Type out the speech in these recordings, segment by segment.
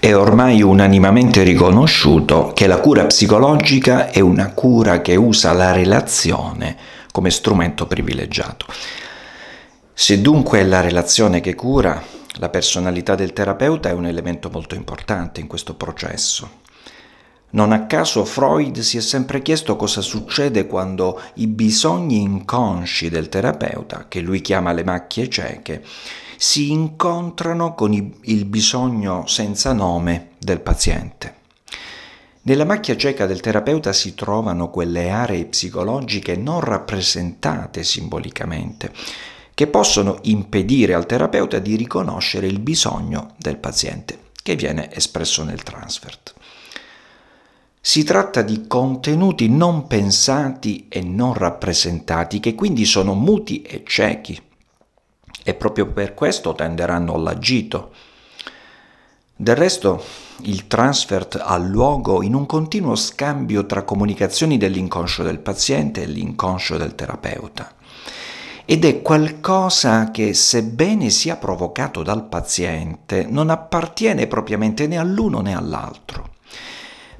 È ormai unanimemente riconosciuto che la cura psicologica è una cura che usa la relazione come strumento privilegiato. Se dunque è la relazione che cura, la personalità del terapeuta è un elemento molto importante in questo processo. Non a caso Freud si è sempre chiesto cosa succede quando i bisogni inconsci del terapeuta, che lui chiama le macchie cieche, si incontrano con il bisogno senza nome del paziente. Nella macchia cieca del terapeuta si trovano quelle aree psicologiche non rappresentate simbolicamente, che possono impedire al terapeuta di riconoscere il bisogno del paziente che viene espresso nel transfert. Si tratta di contenuti non pensati e non rappresentati che quindi sono muti e ciechi e proprio per questo tenderanno all'agito. Del resto, il transfert ha luogo in un continuo scambio tra comunicazioni dell'inconscio del paziente e l'inconscio del terapeuta. Ed è qualcosa che, sebbene sia provocato dal paziente, non appartiene propriamente né all'uno né all'altro,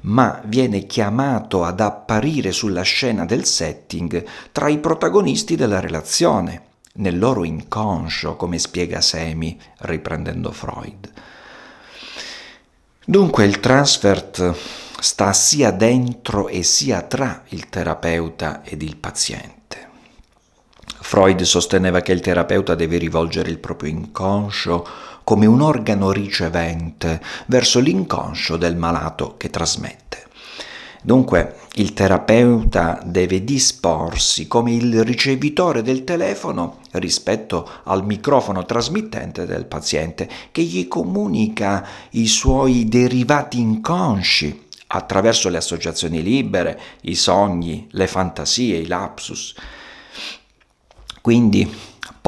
ma viene chiamato ad apparire sulla scena del setting tra i protagonisti della relazione nel loro inconscio, come spiega Semi riprendendo Freud. Dunque il transfert sta sia dentro e sia tra il terapeuta ed il paziente. Freud sosteneva che il terapeuta deve rivolgere il proprio inconscio come un organo ricevente verso l'inconscio del malato che trasmette. Dunque il terapeuta deve disporsi come il ricevitore del telefono rispetto al microfono trasmittente del paziente che gli comunica i suoi derivati inconsci attraverso le associazioni libere, i sogni, le fantasie, i lapsus. Quindi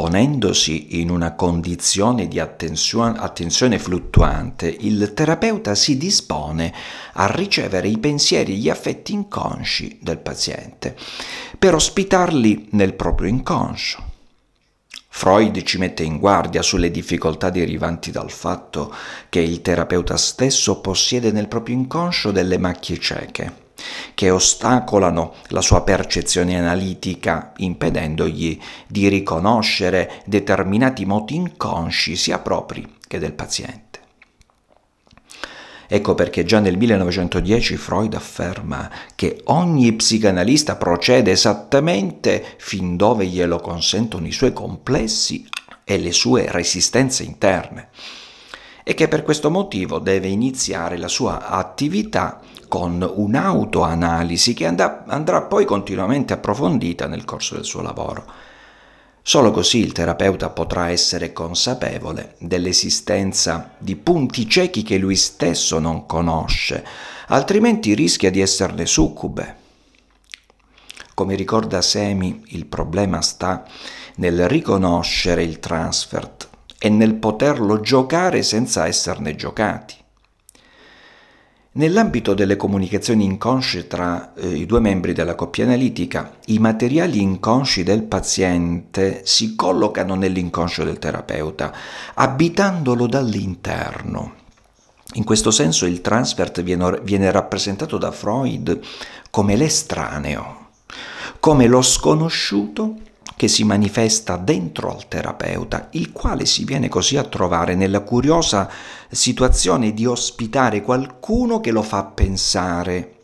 ponendosi in una condizione di attenzione, attenzione, fluttuante, il terapeuta si dispone a ricevere i pensieri e gli affetti inconsci del paziente, per ospitarli nel proprio inconscio. Freud ci mette in guardia sulle difficoltà derivanti dal fatto che il terapeuta stesso possiede nel proprio inconscio delle macchie cieche che ostacolano la sua percezione analitica, impedendogli di riconoscere determinati moti inconsci sia propri che del paziente. Ecco perché già nel 1910 Freud afferma che ogni psicanalista procede esattamente fin dove glielo consentono i suoi complessi e le sue resistenze interne e che per questo motivo deve iniziare la sua attività con un'autoanalisi che andrà, andrà poi continuamente approfondita nel corso del suo lavoro. Solo così il terapeuta potrà essere consapevole dell'esistenza di punti ciechi che lui stesso non conosce, altrimenti rischia di esserne succube. Come ricorda Semi, il problema sta nel riconoscere il transfert e nel poterlo giocare senza esserne giocati. Nell'ambito delle comunicazioni inconsce tra eh, i due membri della coppia analitica, i materiali inconsci del paziente si collocano nell'inconscio del terapeuta, abitandolo dall'interno. In questo senso il transfert viene, viene rappresentato da Freud come l'estraneo, come lo sconosciuto che si manifesta dentro al terapeuta, il quale si viene così a trovare nella curiosa situazione di ospitare qualcuno che lo fa pensare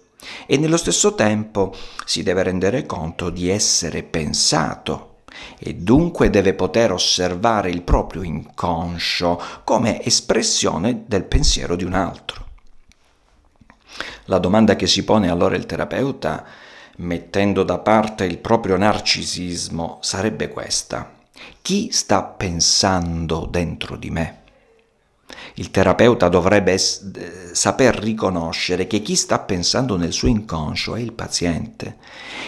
e nello stesso tempo si deve rendere conto di essere pensato e dunque deve poter osservare il proprio inconscio come espressione del pensiero di un altro. La domanda che si pone allora il terapeuta mettendo da parte il proprio narcisismo, sarebbe questa. Chi sta pensando dentro di me? Il terapeuta dovrebbe eh, saper riconoscere che chi sta pensando nel suo inconscio è il paziente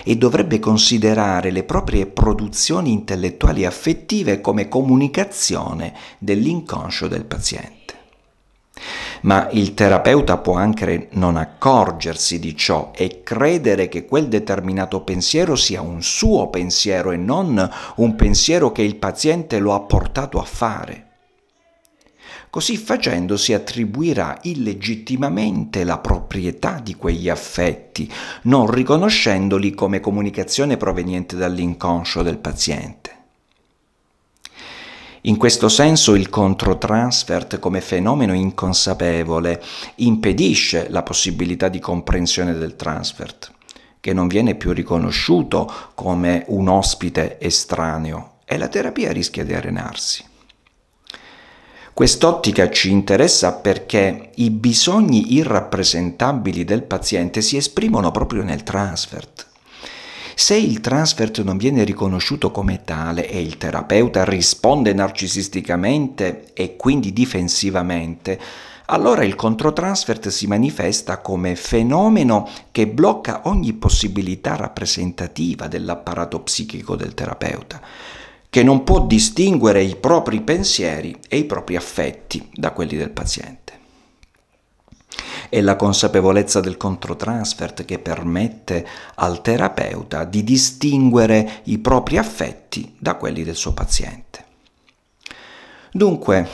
e dovrebbe considerare le proprie produzioni intellettuali e affettive come comunicazione dell'inconscio del paziente. Ma il terapeuta può anche non accorgersi di ciò e credere che quel determinato pensiero sia un suo pensiero e non un pensiero che il paziente lo ha portato a fare. Così facendo si attribuirà illegittimamente la proprietà di quegli affetti, non riconoscendoli come comunicazione proveniente dall'inconscio del paziente. In questo senso il controtransfert come fenomeno inconsapevole impedisce la possibilità di comprensione del transfert, che non viene più riconosciuto come un ospite estraneo e la terapia rischia di arenarsi. Quest'ottica ci interessa perché i bisogni irrappresentabili del paziente si esprimono proprio nel transfert se il transfert non viene riconosciuto come tale e il terapeuta risponde narcisisticamente e quindi difensivamente, allora il controtransfert si manifesta come fenomeno che blocca ogni possibilità rappresentativa dell'apparato psichico del terapeuta, che non può distinguere i propri pensieri e i propri affetti da quelli del paziente. È la consapevolezza del controtransfert che permette al terapeuta di distinguere i propri affetti da quelli del suo paziente. Dunque,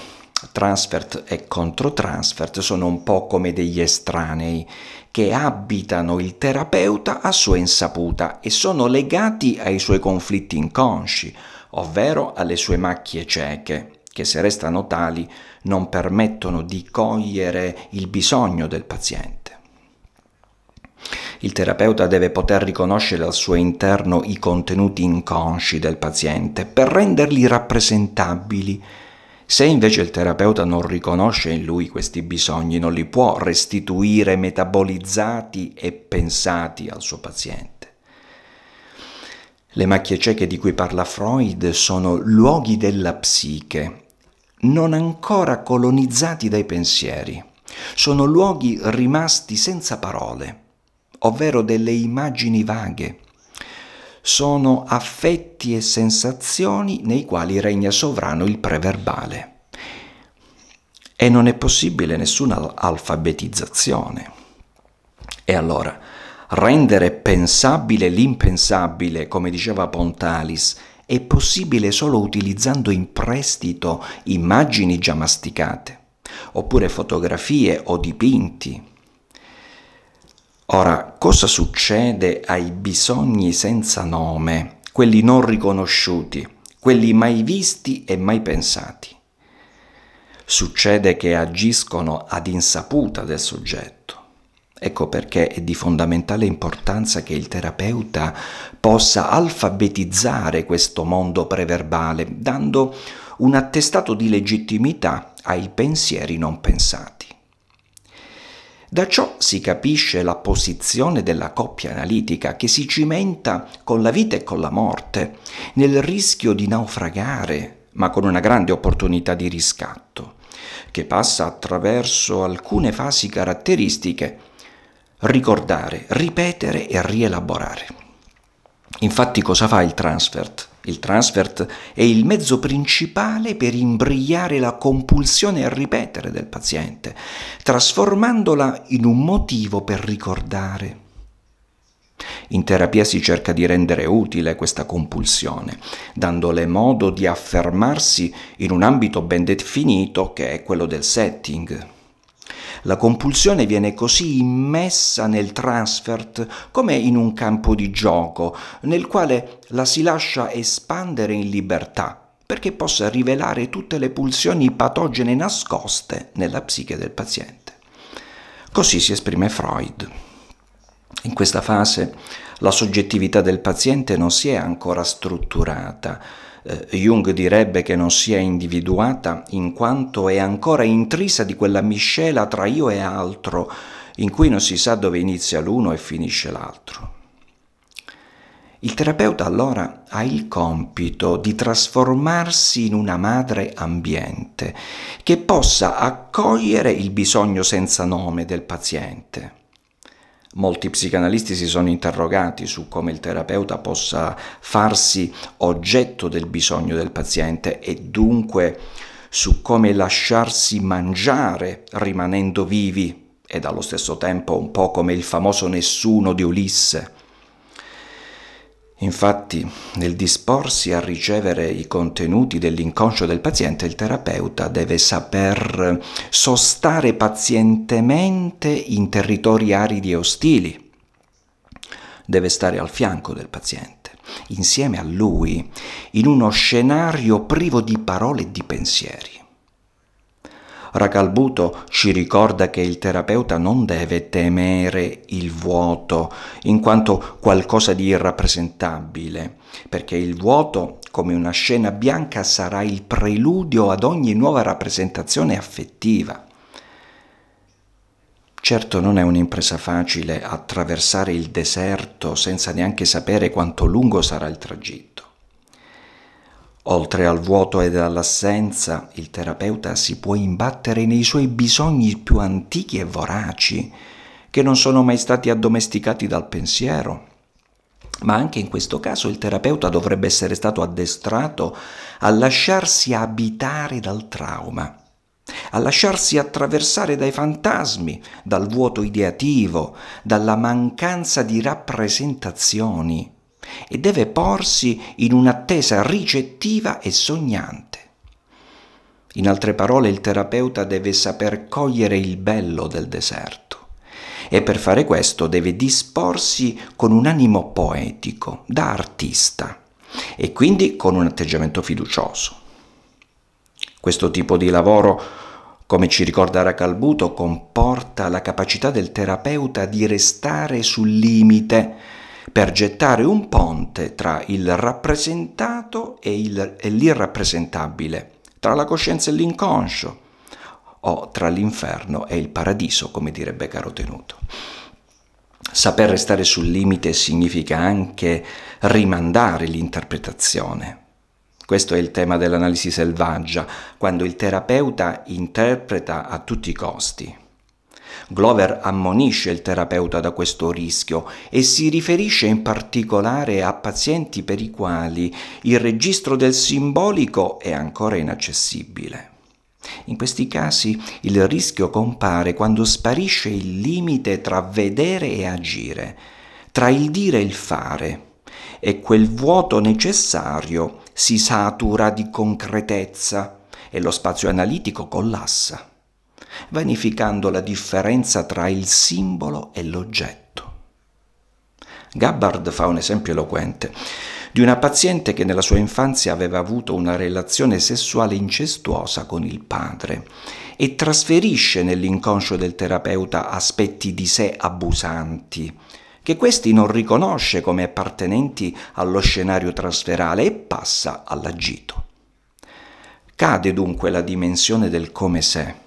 transfert e controtransfert sono un po' come degli estranei che abitano il terapeuta a sua insaputa e sono legati ai suoi conflitti inconsci, ovvero alle sue macchie cieche che se restano tali non permettono di cogliere il bisogno del paziente. Il terapeuta deve poter riconoscere al suo interno i contenuti inconsci del paziente per renderli rappresentabili. Se invece il terapeuta non riconosce in lui questi bisogni, non li può restituire metabolizzati e pensati al suo paziente. Le macchie cieche di cui parla Freud sono luoghi della psiche non ancora colonizzati dai pensieri. Sono luoghi rimasti senza parole, ovvero delle immagini vaghe. Sono affetti e sensazioni nei quali regna sovrano il preverbale. E non è possibile nessuna alfabetizzazione. E allora, rendere pensabile l'impensabile, come diceva Pontalis, è possibile solo utilizzando in prestito immagini già masticate, oppure fotografie o dipinti. Ora, cosa succede ai bisogni senza nome, quelli non riconosciuti, quelli mai visti e mai pensati? Succede che agiscono ad insaputa del soggetto Ecco perché è di fondamentale importanza che il terapeuta possa alfabetizzare questo mondo preverbale, dando un attestato di legittimità ai pensieri non pensati. Da ciò si capisce la posizione della coppia analitica che si cimenta con la vita e con la morte, nel rischio di naufragare, ma con una grande opportunità di riscatto, che passa attraverso alcune fasi caratteristiche ricordare, ripetere e rielaborare. Infatti cosa fa il transfert? Il transfert è il mezzo principale per imbrigliare la compulsione a ripetere del paziente, trasformandola in un motivo per ricordare. In terapia si cerca di rendere utile questa compulsione, dandole modo di affermarsi in un ambito ben definito che è quello del setting. La compulsione viene così immessa nel transfert come in un campo di gioco nel quale la si lascia espandere in libertà perché possa rivelare tutte le pulsioni patogene nascoste nella psiche del paziente. Così si esprime Freud. In questa fase la soggettività del paziente non si è ancora strutturata, eh, Jung direbbe che non sia individuata in quanto è ancora intrisa di quella miscela tra io e altro, in cui non si sa dove inizia l'uno e finisce l'altro. Il terapeuta allora ha il compito di trasformarsi in una madre ambiente che possa accogliere il bisogno senza nome del paziente Molti psicanalisti si sono interrogati su come il terapeuta possa farsi oggetto del bisogno del paziente e dunque su come lasciarsi mangiare rimanendo vivi ed allo stesso tempo un po' come il famoso nessuno di Ulisse. Infatti, nel disporsi a ricevere i contenuti dell'inconscio del paziente, il terapeuta deve saper sostare pazientemente in territori aridi e ostili, deve stare al fianco del paziente, insieme a lui, in uno scenario privo di parole e di pensieri. Racalbuto ci ricorda che il terapeuta non deve temere il vuoto in quanto qualcosa di irrappresentabile, perché il vuoto, come una scena bianca, sarà il preludio ad ogni nuova rappresentazione affettiva. Certo non è un'impresa facile attraversare il deserto senza neanche sapere quanto lungo sarà il tragitto. Oltre al vuoto ed all'assenza, il terapeuta si può imbattere nei suoi bisogni più antichi e voraci, che non sono mai stati addomesticati dal pensiero. Ma anche in questo caso il terapeuta dovrebbe essere stato addestrato a lasciarsi abitare dal trauma, a lasciarsi attraversare dai fantasmi, dal vuoto ideativo, dalla mancanza di rappresentazioni e deve porsi in un'attesa ricettiva e sognante. In altre parole, il terapeuta deve saper cogliere il bello del deserto e per fare questo deve disporsi con un animo poetico, da artista, e quindi con un atteggiamento fiducioso. Questo tipo di lavoro, come ci ricorda Racalbuto, comporta la capacità del terapeuta di restare sul limite, per gettare un ponte tra il rappresentato e, il, e l'irrappresentabile, tra la coscienza e l'inconscio, o tra l'inferno e il paradiso, come direbbe Caro Tenuto. Saper restare sul limite significa anche rimandare l'interpretazione. Questo è il tema dell'analisi selvaggia, quando il terapeuta interpreta a tutti i costi. Glover ammonisce il terapeuta da questo rischio e si riferisce in particolare a pazienti per i quali il registro del simbolico è ancora inaccessibile. In questi casi il rischio compare quando sparisce il limite tra vedere e agire, tra il dire e il fare, e quel vuoto necessario si satura di concretezza e lo spazio analitico collassa vanificando la differenza tra il simbolo e l'oggetto. Gabbard fa un esempio eloquente di una paziente che nella sua infanzia aveva avuto una relazione sessuale incestuosa con il padre e trasferisce nell'inconscio del terapeuta aspetti di sé abusanti, che questi non riconosce come appartenenti allo scenario trasferale e passa all'agito. Cade dunque la dimensione del come sé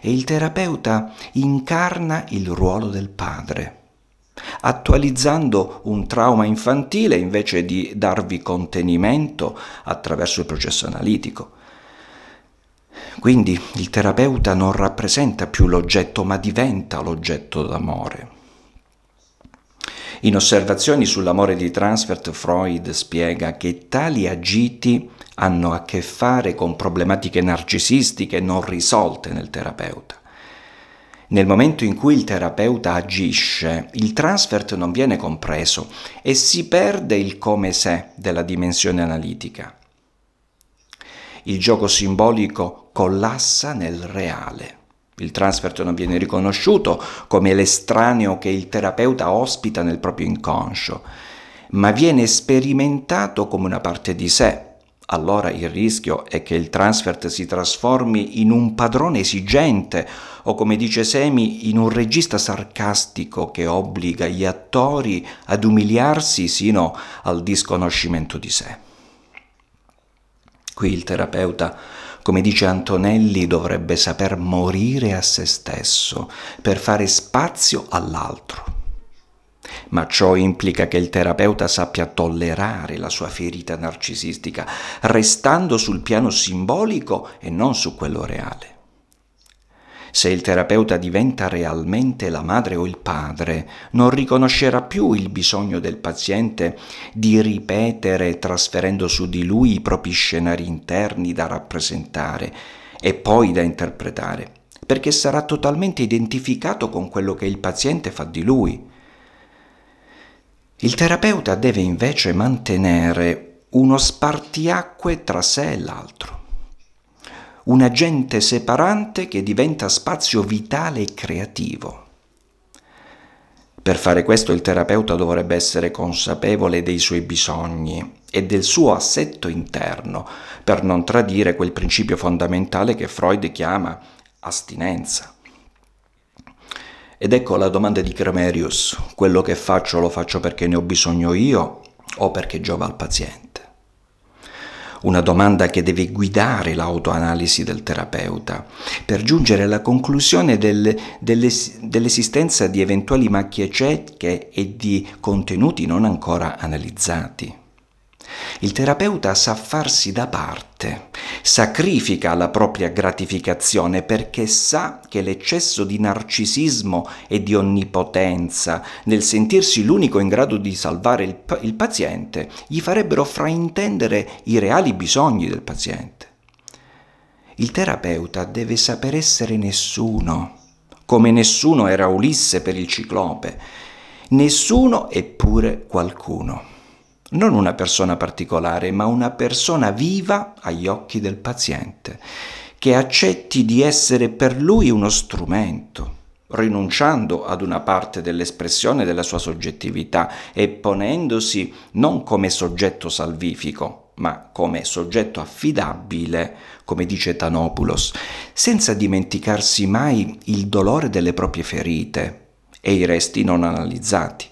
e il terapeuta incarna il ruolo del padre attualizzando un trauma infantile invece di darvi contenimento attraverso il processo analitico. Quindi il terapeuta non rappresenta più l'oggetto ma diventa l'oggetto d'amore. In osservazioni sull'amore di Transfert Freud spiega che tali agiti hanno a che fare con problematiche narcisistiche non risolte nel terapeuta. Nel momento in cui il terapeuta agisce, il transfert non viene compreso e si perde il come se della dimensione analitica. Il gioco simbolico collassa nel reale. Il transfert non viene riconosciuto come l'estraneo che il terapeuta ospita nel proprio inconscio, ma viene sperimentato come una parte di sé. Allora il rischio è che il transfert si trasformi in un padrone esigente o come dice Semi in un regista sarcastico che obbliga gli attori ad umiliarsi sino al disconoscimento di sé. Qui il terapeuta come dice Antonelli, dovrebbe saper morire a se stesso per fare spazio all'altro. Ma ciò implica che il terapeuta sappia tollerare la sua ferita narcisistica, restando sul piano simbolico e non su quello reale. Se il terapeuta diventa realmente la madre o il padre, non riconoscerà più il bisogno del paziente di ripetere trasferendo su di lui i propri scenari interni da rappresentare e poi da interpretare, perché sarà totalmente identificato con quello che il paziente fa di lui. Il terapeuta deve invece mantenere uno spartiacque tra sé e l'altro un agente separante che diventa spazio vitale e creativo. Per fare questo il terapeuta dovrebbe essere consapevole dei suoi bisogni e del suo assetto interno, per non tradire quel principio fondamentale che Freud chiama astinenza. Ed ecco la domanda di Cremerius, quello che faccio lo faccio perché ne ho bisogno io o perché giova al paziente una domanda che deve guidare l'autoanalisi del terapeuta, per giungere alla conclusione del, dell'esistenza di eventuali macchie cieche e di contenuti non ancora analizzati. Il terapeuta sa farsi da parte, sacrifica la propria gratificazione perché sa che l'eccesso di narcisismo e di onnipotenza nel sentirsi l'unico in grado di salvare il, il paziente gli farebbero fraintendere i reali bisogni del paziente. Il terapeuta deve saper essere nessuno, come nessuno era Ulisse per il ciclope, nessuno eppure qualcuno non una persona particolare, ma una persona viva agli occhi del paziente, che accetti di essere per lui uno strumento, rinunciando ad una parte dell'espressione della sua soggettività e ponendosi non come soggetto salvifico, ma come soggetto affidabile, come dice Tanopoulos, senza dimenticarsi mai il dolore delle proprie ferite e i resti non analizzati.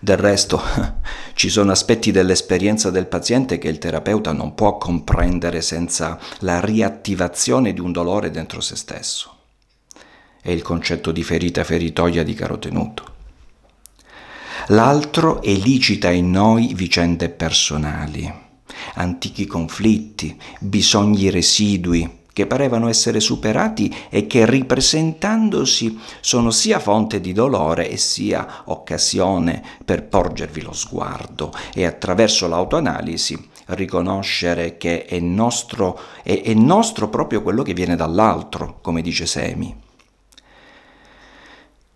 Del resto, ci sono aspetti dell'esperienza del paziente che il terapeuta non può comprendere senza la riattivazione di un dolore dentro se stesso. È il concetto di ferita feritoia di caro tenuto. L'altro elicita in noi vicende personali, antichi conflitti, bisogni residui, che parevano essere superati e che ripresentandosi sono sia fonte di dolore e sia occasione per porgervi lo sguardo e attraverso l'autoanalisi riconoscere che è nostro, è, è nostro proprio quello che viene dall'altro, come dice Semi.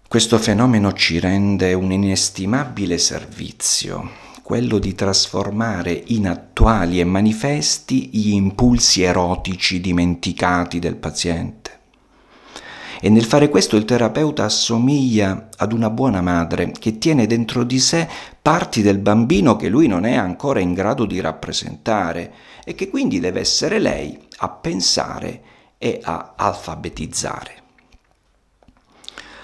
Questo fenomeno ci rende un inestimabile servizio quello di trasformare in attuali e manifesti gli impulsi erotici dimenticati del paziente. E nel fare questo il terapeuta assomiglia ad una buona madre che tiene dentro di sé parti del bambino che lui non è ancora in grado di rappresentare e che quindi deve essere lei a pensare e a alfabetizzare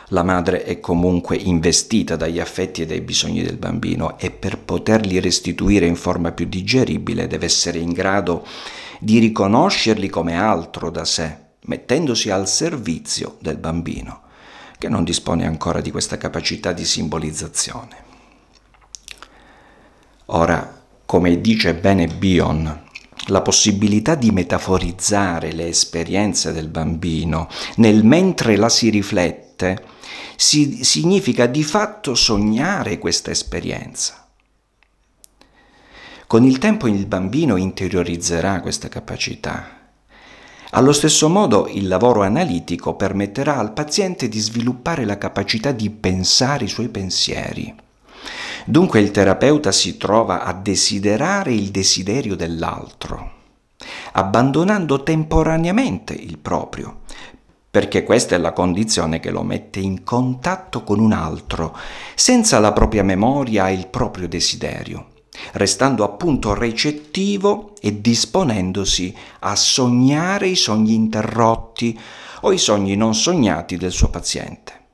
la madre è comunque investita dagli affetti e dai bisogni del bambino e per poterli restituire in forma più digeribile deve essere in grado di riconoscerli come altro da sé, mettendosi al servizio del bambino, che non dispone ancora di questa capacità di simbolizzazione. Ora, come dice bene Bion, la possibilità di metaforizzare le esperienze del bambino nel mentre la si riflette si, significa di fatto sognare questa esperienza. Con il tempo il bambino interiorizzerà questa capacità. Allo stesso modo il lavoro analitico permetterà al paziente di sviluppare la capacità di pensare i suoi pensieri. Dunque il terapeuta si trova a desiderare il desiderio dell'altro, abbandonando temporaneamente il proprio, perché questa è la condizione che lo mette in contatto con un altro, senza la propria memoria e il proprio desiderio, restando appunto recettivo e disponendosi a sognare i sogni interrotti o i sogni non sognati del suo paziente,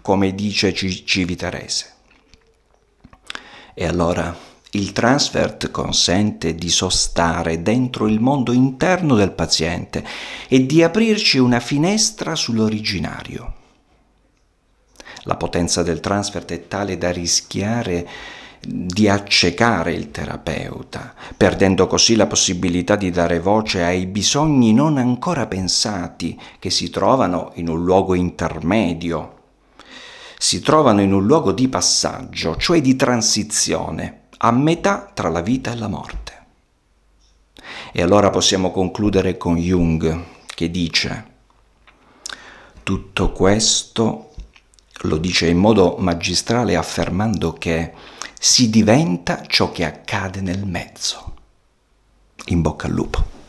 come dice Civiterese. E allora il transfert consente di sostare dentro il mondo interno del paziente e di aprirci una finestra sull'originario. La potenza del transfert è tale da rischiare di accecare il terapeuta, perdendo così la possibilità di dare voce ai bisogni non ancora pensati che si trovano in un luogo intermedio, si trovano in un luogo di passaggio, cioè di transizione a metà tra la vita e la morte. E allora possiamo concludere con Jung che dice, tutto questo lo dice in modo magistrale affermando che si diventa ciò che accade nel mezzo. In bocca al lupo.